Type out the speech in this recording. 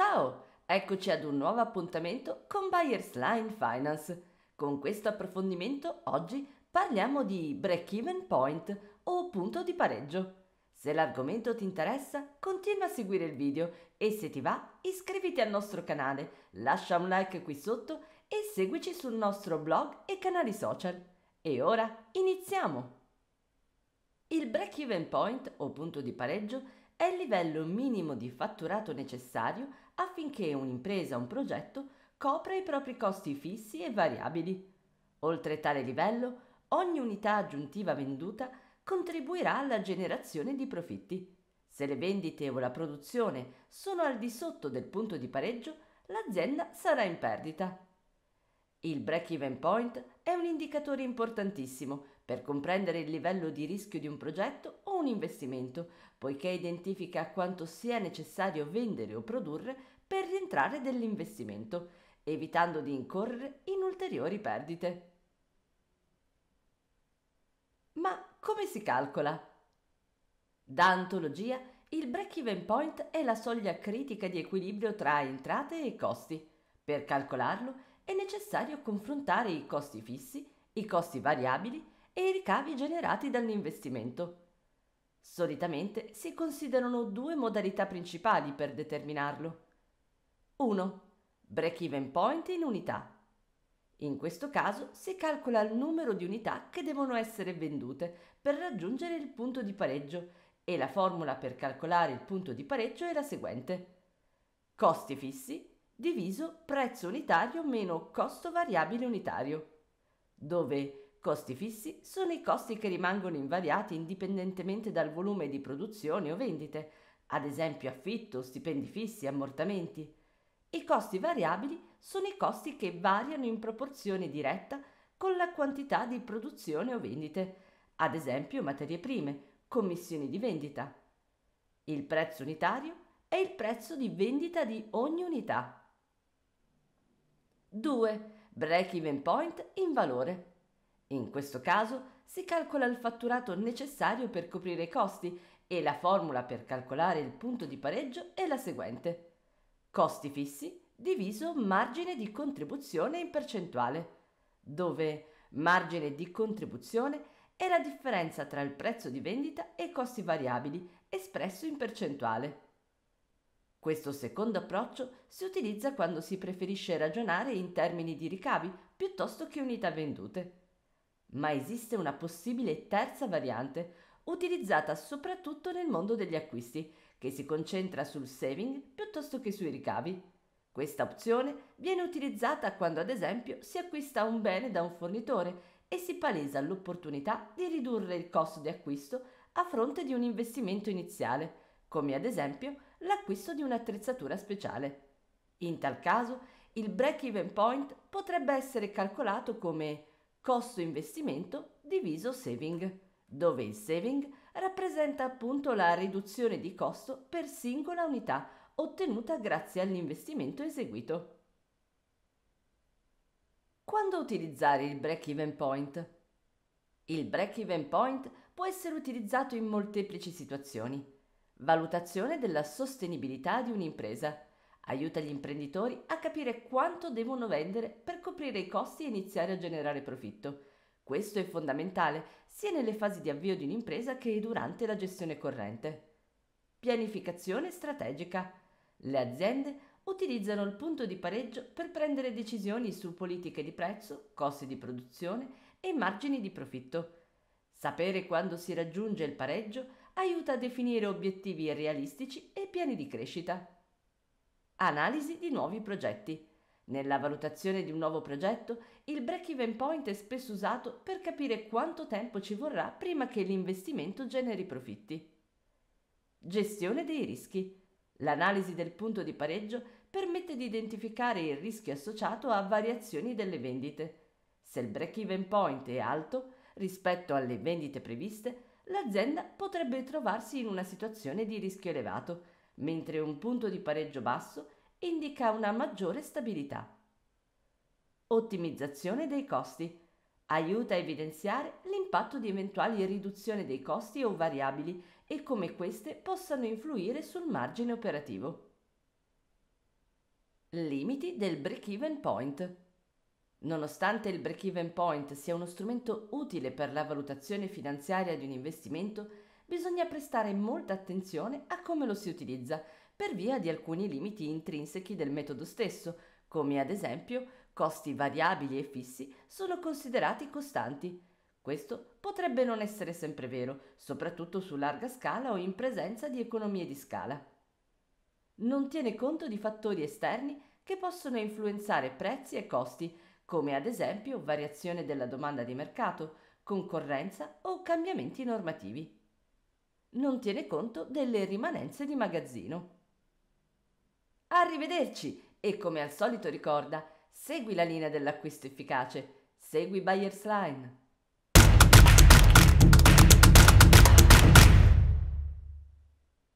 Ciao, eccoci ad un nuovo appuntamento con Buyers Line Finance. Con questo approfondimento oggi parliamo di break-even point o punto di pareggio. Se l'argomento ti interessa, continua a seguire il video e se ti va, iscriviti al nostro canale, lascia un like qui sotto e seguici sul nostro blog e canali social. E ora iniziamo! Il break-even point o punto di pareggio è è il livello minimo di fatturato necessario affinché un'impresa o un progetto copra i propri costi fissi e variabili. Oltre tale livello, ogni unità aggiuntiva venduta contribuirà alla generazione di profitti. Se le vendite o la produzione sono al di sotto del punto di pareggio, l'azienda sarà in perdita. Il break-even point è un indicatore importantissimo per comprendere il livello di rischio di un progetto o un investimento, poiché identifica quanto sia necessario vendere o produrre per rientrare dell'investimento, evitando di incorrere in ulteriori perdite. Ma come si calcola? Da antologia, il break-even point è la soglia critica di equilibrio tra entrate e costi. Per calcolarlo è necessario confrontare i costi fissi, i costi variabili e i ricavi generati dall'investimento. Solitamente si considerano due modalità principali per determinarlo. 1. Break-even point in unità. In questo caso si calcola il numero di unità che devono essere vendute per raggiungere il punto di pareggio e la formula per calcolare il punto di pareggio è la seguente. Costi fissi diviso prezzo unitario meno costo variabile unitario, dove costi fissi sono i costi che rimangono invariati indipendentemente dal volume di produzione o vendite, ad esempio affitto, stipendi fissi, ammortamenti. I costi variabili sono i costi che variano in proporzione diretta con la quantità di produzione o vendite, ad esempio materie prime, commissioni di vendita. Il prezzo unitario è il prezzo di vendita di ogni unità. 2. Break-even point in valore. In questo caso si calcola il fatturato necessario per coprire i costi e la formula per calcolare il punto di pareggio è la seguente. Costi fissi diviso margine di contribuzione in percentuale, dove margine di contribuzione è la differenza tra il prezzo di vendita e i costi variabili espresso in percentuale. Questo secondo approccio si utilizza quando si preferisce ragionare in termini di ricavi piuttosto che unità vendute. Ma esiste una possibile terza variante, utilizzata soprattutto nel mondo degli acquisti, che si concentra sul saving piuttosto che sui ricavi. Questa opzione viene utilizzata quando ad esempio si acquista un bene da un fornitore e si palesa l'opportunità di ridurre il costo di acquisto a fronte di un investimento iniziale, come ad esempio l'acquisto di un'attrezzatura speciale. In tal caso, il break-even point potrebbe essere calcolato come costo investimento diviso saving, dove il saving rappresenta appunto la riduzione di costo per singola unità ottenuta grazie all'investimento eseguito. Quando utilizzare il break-even point? Il break-even point può essere utilizzato in molteplici situazioni. Valutazione della sostenibilità di un'impresa. Aiuta gli imprenditori a capire quanto devono vendere per coprire i costi e iniziare a generare profitto. Questo è fondamentale sia nelle fasi di avvio di un'impresa che durante la gestione corrente. Pianificazione strategica. Le aziende utilizzano il punto di pareggio per prendere decisioni su politiche di prezzo, costi di produzione e margini di profitto. Sapere quando si raggiunge il pareggio aiuta a definire obiettivi realistici e piani di crescita. Analisi di nuovi progetti. Nella valutazione di un nuovo progetto, il break-even point è spesso usato per capire quanto tempo ci vorrà prima che l'investimento generi profitti. Gestione dei rischi. L'analisi del punto di pareggio permette di identificare il rischio associato a variazioni delle vendite. Se il break-even point è alto rispetto alle vendite previste, l'azienda potrebbe trovarsi in una situazione di rischio elevato, mentre un punto di pareggio basso indica una maggiore stabilità. Ottimizzazione dei costi. Aiuta a evidenziare l'impatto di eventuali riduzioni dei costi o variabili e come queste possano influire sul margine operativo. Limiti del break-even point. Nonostante il break-even point sia uno strumento utile per la valutazione finanziaria di un investimento, bisogna prestare molta attenzione a come lo si utilizza per via di alcuni limiti intrinsechi del metodo stesso, come ad esempio costi variabili e fissi sono considerati costanti. Questo potrebbe non essere sempre vero, soprattutto su larga scala o in presenza di economie di scala. Non tiene conto di fattori esterni che possono influenzare prezzi e costi, come ad esempio variazione della domanda di mercato, concorrenza o cambiamenti normativi. Non tiene conto delle rimanenze di magazzino. Arrivederci e come al solito ricorda, segui la linea dell'acquisto efficace, segui Buyers Line.